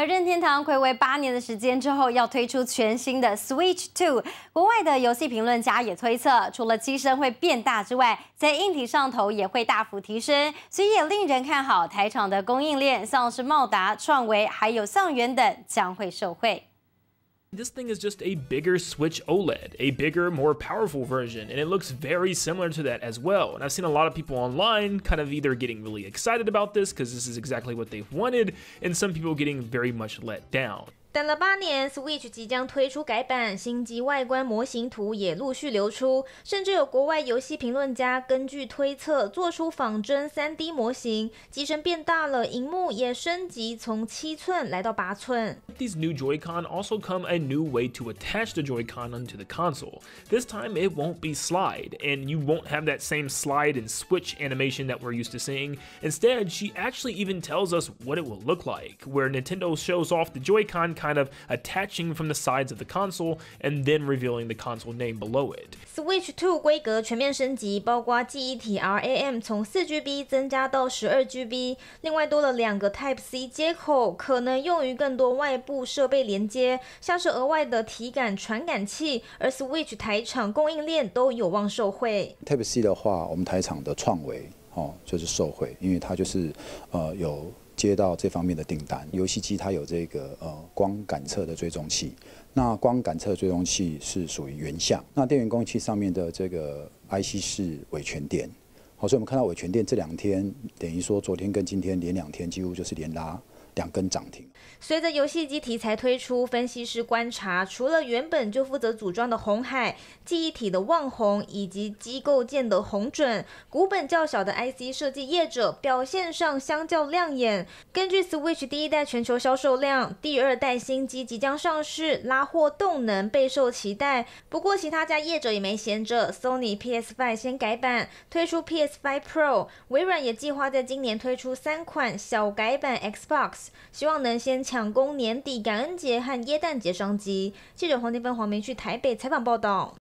而任天堂暌违八年的时间之后，要推出全新的 Switch Two，国外的游戏评论家也推测，除了机身会变大之外，在硬体上头也会大幅提升，所以也令人看好台厂的供应链，像是茂达、创维还有上元等将会受惠。This thing is just a bigger Switch OLED, a bigger, more powerful version, and it looks very similar to that as well. And I've seen a lot of people online kind of either getting really excited about this because this is exactly what they wanted, and some people getting very much let down. 等了八年，Switch 即将推出改版，新机外观模型图也陆续流出，甚至有国外游戏评论家根据推测做出仿真 3D 模型，机身变大了，荧幕也升级，从七寸来到八寸。These new Joy-Con also come a new way to attach the Joy-Con onto the console. This time it won't be slide, and you won't have that same slide and switch animation that we're used to seeing. Instead, she actually even tells us what it will look like, where Nintendo shows off the Joy-Con Kind of attaching from the sides of the console, and then revealing the console name below it. Switch 2规格全面升级，包括记忆体 RAM 从 4GB 增加到 12GB。另外多了两个 Type C 接口，可能用于更多外部设备连接，像是额外的体感传感器。而 Switch 台厂供应链都有望受惠。Type C 的话，我们台场的创维哦，就是受惠，因为它就是呃有。接到这方面的订单，游戏机它有这个呃光感测的追踪器，那光感测追踪器是属于原像，那电源供应器上面的这个 IC 是伟权电，好，所以我们看到伟权电这两天等于说昨天跟今天连两天几乎就是连拉。两根涨停。随着游戏机题材推出，分析师观察，除了原本就负责组装的红海记忆体的旺宏，以及机构建的红准，股本较小的 IC 设计业者表现上相较亮眼。根据 Switch 第一代全球销售量，第二代新机即将上市，拉货动能备受期待。不过其他家业者也没闲着，Sony PS5 先改版推出 PS5 Pro，微软也计划在今年推出三款小改版 Xbox。希望能先抢攻年底感恩节和耶诞节商机。记者黄天芬、黄明去台北采访报道。